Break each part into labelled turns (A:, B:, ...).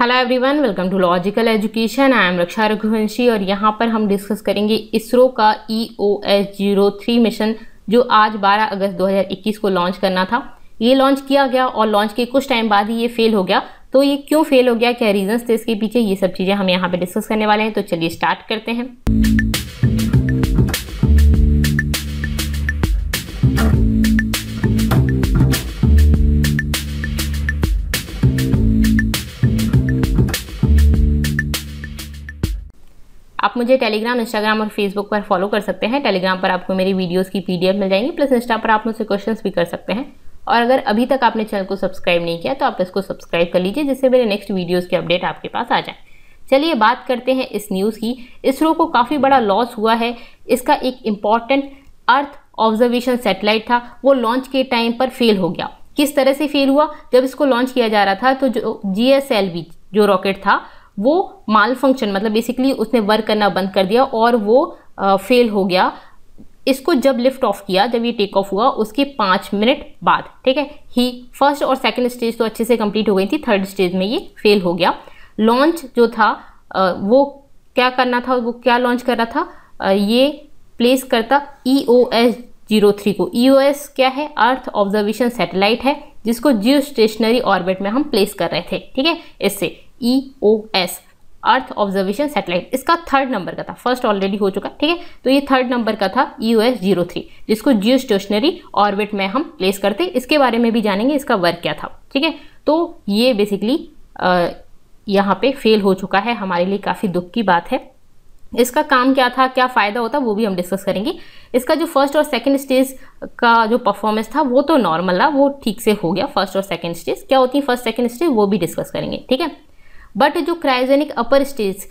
A: hello everyone welcome to logical education I am Raksha Raghuvanshi और यहाँ पर हम डिस्कस करेंगे इसरो का E O S zero three mission जो आज 12 अगस्त 2021 को लॉन्च करना था ये लॉन्च किया गया और लॉन्च के कुछ टाइम बाद ही ये फेल हो गया तो ये क्यों फेल हो गया क्या रीजंस थे इसके पीछे ये सब चीज़ें हम यहाँ पर डिस्कस करने वाले हैं तो चलिए स्टार्ट करते हैं मुझे टेलीग्राम इंस्टाग्राम और फेसबुक पर फॉलो कर सकते हैं टेलीग्राम पर आपको मेरी वीडियोस की पीडीएफ मिल जाएंगी प्लस इंस्टा पर आप मुझसे क्वेश्चंस भी कर सकते हैं और अगर अभी तक आपने चैनल को सब्सक्राइब नहीं किया तो आप इसको सब्सक्राइब कर लीजिए जिससे मेरे नेक्स्ट वीडियोज़ की अपडेट आपके पास आ जाए चलिए बात करते हैं इस न्यूज़ की इसरो को काफ़ी बड़ा लॉस हुआ है इसका एक इम्पॉर्टेंट अर्थ ऑब्जर्वेशन सेटेलाइट था वो लॉन्च के टाइम पर फेल हो गया किस तरह से फेल हुआ जब इसको लॉन्च किया जा रहा था तो जो जी जो रॉकेट था वो माल फंक्शन मतलब बेसिकली उसने वर्क करना बंद कर दिया और वो फेल हो गया इसको जब लिफ्ट ऑफ किया जब ये टेक ऑफ हुआ उसके पाँच मिनट बाद ठीक है ही फर्स्ट और सेकेंड स्टेज तो अच्छे से कंप्लीट हो गई थी थर्ड स्टेज में ये फेल हो गया लॉन्च जो था वो क्या करना था वो क्या लॉन्च कर रहा था ये प्लेस करता E O S zero three को ई ओ एस क्या है अर्थ ऑब्जर्वेशन सैटेलाइट है जिसको जियो स्टेशनरी ऑर्बिट में हम प्लेस कर रहे थे ठीक है इससे E O S earth observation satellite इसका थर्ड नंबर का था फर्स्ट ऑलरेडी हो चुका ठीक है तो ये थर्ड नंबर का था E O S zero three जिसको जियो स्टेशनरी ऑर्बिट में हम प्लेस करते इसके बारे में भी जानेंगे इसका वर्क क्या था ठीक है तो ये बेसिकली यहाँ पे फेल हो चुका है हमारे लिए काफ़ी दुख की बात है इसका काम क्या था क्या फ़ायदा होता वो भी हम डिस्कस करेंगे इसका जो फर्स्ट और सेकंड स्टेज का जो परफॉर्मेंस था वो तो नॉर्मल था वो ठीक से हो गया फर्स्ट और सेकंड स्टेज क्या होती है फर्स्ट सेकंड स्टेज वो भी डिस्कस करेंगे ठीक है बट जो क्रायोजेनिक अपर स्टेज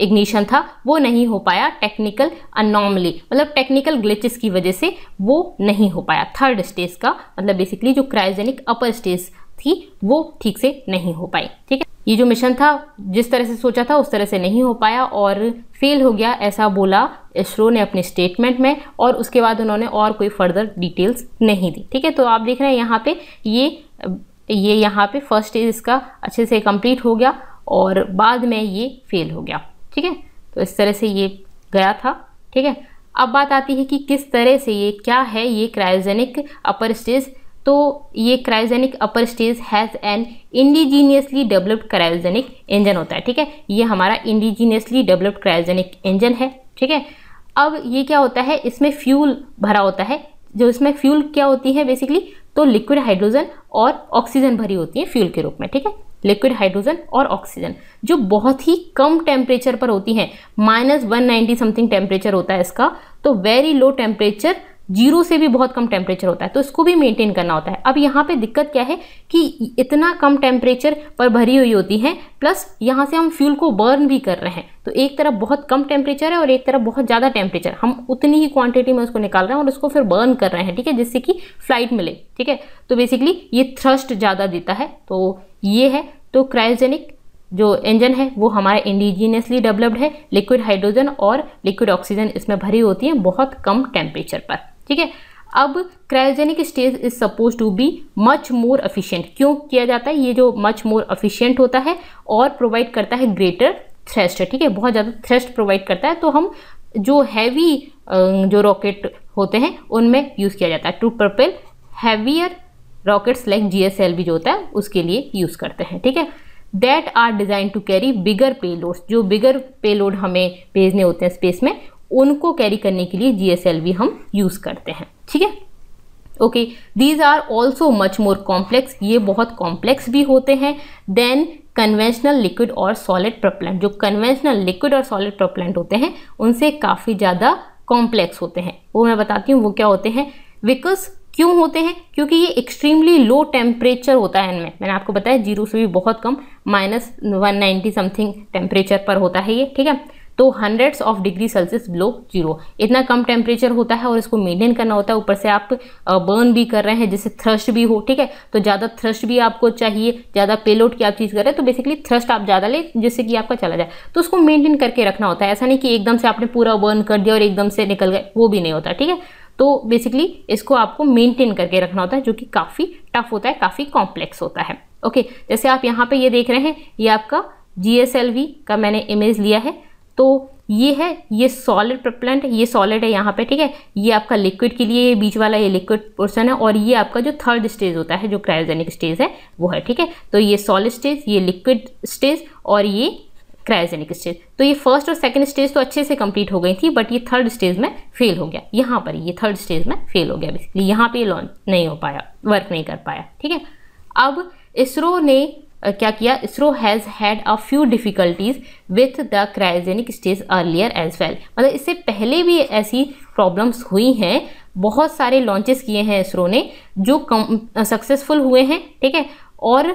A: इग्निशन था वो नहीं हो पाया टेक्निकल अनॉमली मतलब टेक्निकल ग्लिचेस की वजह से वो नहीं हो पाया थर्ड स्टेज का मतलब बेसिकली जो क्रायोजेनिक अपर स्टेज थी वो ठीक से नहीं हो पाई ठीक है ये जो मिशन था जिस तरह से सोचा था उस तरह से नहीं हो पाया और फेल हो गया ऐसा बोला इसरो ने अपने स्टेटमेंट में और उसके बाद उन्होंने और कोई फर्दर डिटेल्स नहीं दी ठीक है तो आप देख रहे हैं यहाँ पे ये तो ये यहाँ पे फर्स्ट स्टेज इसका अच्छे से कंप्लीट हो गया और बाद में ये फेल हो गया ठीक है तो इस तरह से ये गया था ठीक है अब बात आती है कि किस तरह से ये क्या है ये क्रायोजेनिक अपर स्टेज तो ये cryogenic upper stage has an indigenously developed cryogenic engine होता है ठीक है ये हमारा इंडिजीनियसली डेवलप्ड क्रायोजेनिक इंजन है ठीक है अब ये क्या होता है इसमें फ्यूल भरा होता है जो इसमें फ्यूल क्या होती है बेसिकली तो लिक्विड हाइड्रोजन और ऑक्सीजन भरी होती है फ्यूल के रूप में ठीक है लिक्विड हाइड्रोजन और ऑक्सीजन जो बहुत ही कम टेम्परेचर पर होती हैं minus one ninety something temperature होता है इसका तो वेरी लो टेम्परेचर जीरो से भी बहुत कम टेम्परेचर होता है तो इसको भी मेंटेन करना होता है अब यहाँ पे दिक्कत क्या है कि इतना कम टेम्परेचर पर भरी हुई होती है प्लस यहाँ से हम फ्यूल को बर्न भी कर रहे हैं तो एक तरफ बहुत कम टेम्परेचर है और एक तरफ बहुत ज़्यादा टेम्परेचर हम उतनी ही क्वांटिटी में उसको निकाल रहे हैं और उसको फिर बर्न कर रहे हैं ठीक है जिससे कि फ्लाइट मिले ठीक है तो बेसिकली ये थ्रस्ट ज़्यादा देता है तो ये है तो क्रायोजेनिक जो इंजन है वो हमारे इंडिजीनियसली डेवलप्ड है लिक्विड हाइड्रोजन और लिक्विड ऑक्सीजन इसमें भरी होती है बहुत कम टेम्परेचर पर ठीक है अब cryogenic stage is suppose to be much more efficient क्यों किया जाता है ये जो मच मोर एफिशिएंट होता है और प्रोवाइड करता है ग्रेटर थ्रेस्ट ठीक है बहुत ज़्यादा थ्रेस्ट प्रोवाइड करता है तो हम जो हैवी जो रॉकेट होते हैं उनमें यूज़ किया जाता है to propel heavier rockets like G जो होता है उसके लिए यूज़ करते हैं ठीक है that are designed to carry bigger pay जो बिगर पे हमें भेजने होते हैं स्पेस में उनको कैरी करने के लिए जी हम यूज़ करते हैं ठीक है okay these are also much more complex ये बहुत कॉम्प्लेक्स भी होते हैं देन कन्वेंशनल लिक्विड और सॉलिड प्रपलेंट जो कन्वेंशनल लिक्विड और सॉलिड प्रपलेंट होते हैं उनसे काफ़ी ज़्यादा कॉम्प्लेक्स होते हैं वो मैं बताती हूँ वो क्या होते हैं बिकॉज क्यों होते हैं क्योंकि ये एक्सट्रीमली लो टेम्परेचर होता है इनमें मैंने आपको बताया जीरो से भी बहुत कम minus one ninety something temperature पर होता है ये ठीक है तो hundreds of degree Celsius below zero इतना कम टेम्परेचर होता है और इसको मेंटेन करना होता है ऊपर से आप बर्न भी कर रहे हैं जिससे थ्रस्ट भी हो ठीक है तो ज़्यादा थ्रस्ट भी आपको चाहिए ज़्यादा पेलोड की आप चीज़ कर रहे हैं तो बेसिकली थ्रस्ट आप ज़्यादा ले जिससे कि आपका चला जाए तो उसको मेनटेन करके रखना होता है ऐसा नहीं कि एकदम से आपने पूरा बर्न कर दिया और एकदम से निकल गए वो भी नहीं होता ठीक है तो बेसिकली इसको आपको मेंटेन करके रखना होता है जो कि काफ़ी टफ होता है काफ़ी कॉम्प्लेक्स होता है ओके जैसे आप यहाँ पे ये देख रहे हैं ये आपका जी का मैंने इमेज लिया है तो ये है ये सॉलिड प्रपलेंट ये सॉलिड है यहाँ पे ठीक है ये आपका लिक्विड के लिए बीच वाला ये लिक्विड पोर्सन है और ये आपका जो थर्ड स्टेज होता है जो क्रायोजेनिक स्टेज है वो है ठीक है तो ये सॉलिड स्टेज ये लिक्विड स्टेज और ये क्रायोजेनिक स्टेज तो ये फर्स्ट और सेकेंड स्टेज तो अच्छे से कंप्लीट हो गई थी बट ये थर्ड स्टेज में फेल हो गया यहाँ पर ये थर्ड स्टेज में फेल हो गया बेसिकली यहाँ ये लॉन्च नहीं हो पाया वर्क नहीं कर पाया ठीक है अब इसरो ने क्या किया ISRO has had a few difficulties with the cryogenic stage earlier as well मतलब इससे पहले भी ऐसी प्रॉब्लम्स हुई हैं बहुत सारे लॉन्चेस किए हैं इसरो ने जो कम सक्सेसफुल हुए हैं ठीक है और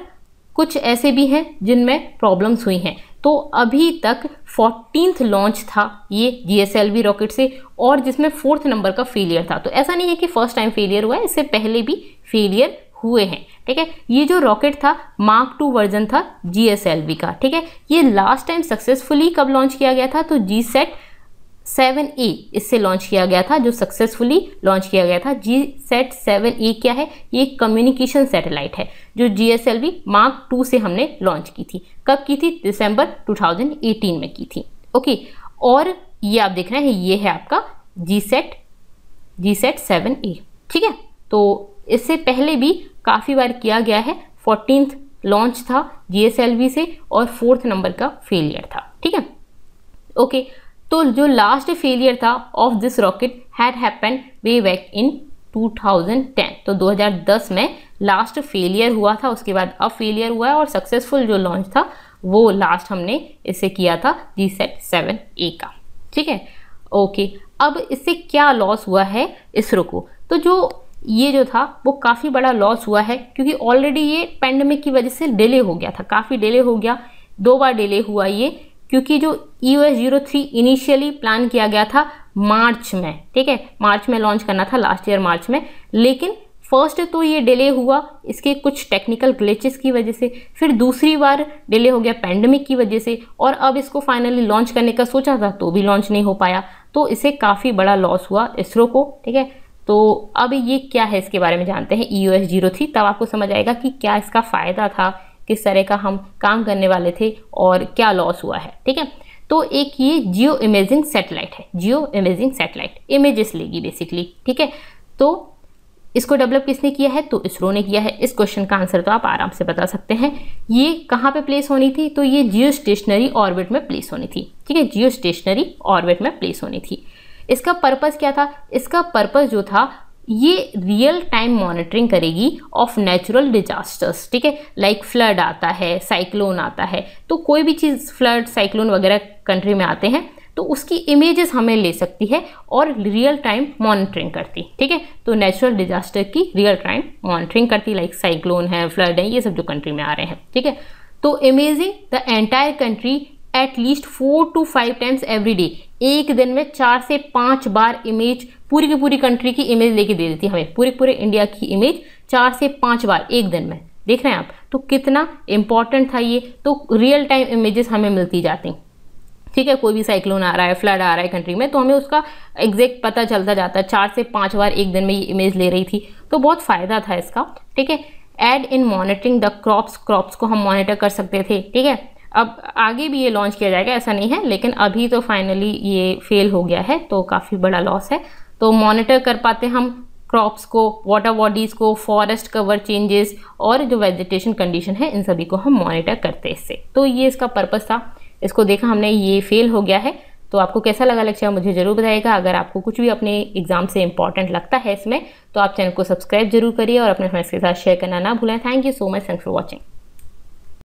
A: कुछ ऐसे भी हैं जिनमें प्रॉब्लम्स हुई हैं तो अभी तक फोर्टीनथ लॉन्च था ये G S L V rocket से और जिसमें फोर्थ नंबर का फेलियर था तो ऐसा नहीं है कि फर्स्ट टाइम फेलियर हुआ है इससे पहले भी फेलियर हुए हैं ठीक है ये जो रॉकेट था मार्क टू वर्जन था जी का ठीक है ये लास्ट टाइम सक्सेसफुली कब लॉन्च किया गया था तो जी सेट सेवन ए इससे लॉन्च किया गया था जो सक्सेसफुली लॉन्च किया गया था जी सेट सेवन ए क्या है ये कम्युनिकेशन सैटेलाइट है जो G S L V mark two से हमने लॉन्च की थी कब की थी दिसंबर 2018 में की थी ओके और ये आप देख रहे हैं ये है आपका G sat G sat seven A ठीक है तो इससे पहले भी काफ़ी बार किया गया है फोर्टीन लॉन्च था जी से और फोर्थ नंबर का फेलियर था ठीक है ओके तो जो लास्ट फेलियर था of this rocket had happen way back in 2010 तो 2010 में लास्ट फेलियर हुआ था उसके बाद अब फेलियर हुआ है और सक्सेसफुल जो लॉन्च था वो लास्ट हमने इसे किया था जी सेट सेवन ए का ठीक है ओके अब इससे क्या लॉस हुआ है इसरो को तो जो ये जो था वो काफ़ी बड़ा लॉस हुआ है क्योंकि ऑलरेडी ये पैंडमिक की वजह से डिले हो गया था काफ़ी डिले हो गया दो बार डिले हुआ ये क्योंकि जो E S zero three initially plan किया गया था मार्च में ठीक है मार्च में लॉन्च करना था लास्ट ईयर मार्च में लेकिन फर्स्ट तो ये डिले हुआ इसके कुछ टेक्निकल ग्लिचेस की वजह से फिर दूसरी बार डिले हो गया पैंडमिक की वजह से और अब इसको फाइनली लॉन्च करने का सोचा था तो भी लॉन्च नहीं हो पाया तो इसे काफ़ी बड़ा लॉस हुआ इसरो को ठीक है तो अब ये क्या है इसके बारे में जानते हैं E O S zero three तब आपको समझ आएगा कि क्या इसका फ़ायदा था किस तरह का हम काम करने वाले थे और क्या लॉस हुआ है ठीक है तो एक ये जियो इमेजिंग सेटेलाइट है जियो इमेजिंग सेटेलाइट इमेजेस लेगी बेसिकली ठीक है तो इसको डेवलप किसने किया है तो इसरो ने किया है इस क्वेश्चन का आंसर तो आप आराम से बता सकते हैं ये कहाँ पे प्लेस होनी थी तो ये जियो स्टेशनरी ऑर्बिट में प्लेस होनी थी ठीक है जियो स्टेशनरी ऑर्बिट में प्लेस होनी थी इसका पर्पज़ क्या था इसका पर्पज़ जो था ये रियल टाइम मॉनिटरिंग करेगी ऑफ नेचुरल डिजास्टर्स ठीक है लाइक फ्लड आता है साइक्लोन आता है तो कोई भी चीज़ फ्लड साइक्लोन वगैरह कंट्री में आते हैं तो उसकी इमेजेस हमें ले सकती है और रियल टाइम मॉनिटरिंग करती ठीक है तो नेचुरल डिजास्टर की रियल टाइम मॉनिटरिंग करती लाइक साइक्लोन है फ्लड है ये सब जो कंट्री में आ रहे हैं ठीक है तो imaging the entire country at least four to five times every day एक दिन में चार से पाँच बार इमेज पूरी की पूरी कंट्री की इमेज लेके दे देती है हमें पूरे पूरे इंडिया की इमेज चार से पाँच बार एक दिन में देख रहे हैं आप तो कितना इंपॉर्टेंट था ये तो रियल टाइम इमेजेस हमें मिलती जाती हैं ठीक है कोई भी साइक्लोन आ रहा है फ्लड आ रहा है कंट्री में तो हमें उसका एग्जैक्ट पता चलता जाता है चार से पाँच बार एक दिन में ये इमेज ले रही थी तो बहुत फ़ायदा था इसका ठीक है aid in monitoring the crops crops को हम मॉनिटर कर सकते थे ठीक है अब आगे भी ये लॉन्च किया जाएगा ऐसा नहीं है लेकिन अभी तो फाइनली ये फेल हो गया है तो काफ़ी बड़ा लॉस है तो मॉनिटर कर पाते हम क्रॉप्स को वाटर बॉडीज़ को फॉरेस्ट कवर चेंजेस और जो वेजिटेशन कंडीशन है इन सभी को हम मॉनिटर करते हैं इससे तो ये इसका पर्पज़ था इसको देखा हमने ये फेल हो गया है तो आपको कैसा लगा लेक्चर मुझे ज़रूर बताएगा अगर आपको कुछ भी अपने एग्जाम से इंपॉर्टेंट लगता है इसमें तो आप चैनल को सब्सक्राइब जरूर करिए और अपने फ्रेंड्स के साथ शेयर करना ना भूलें thank you so much thank for watching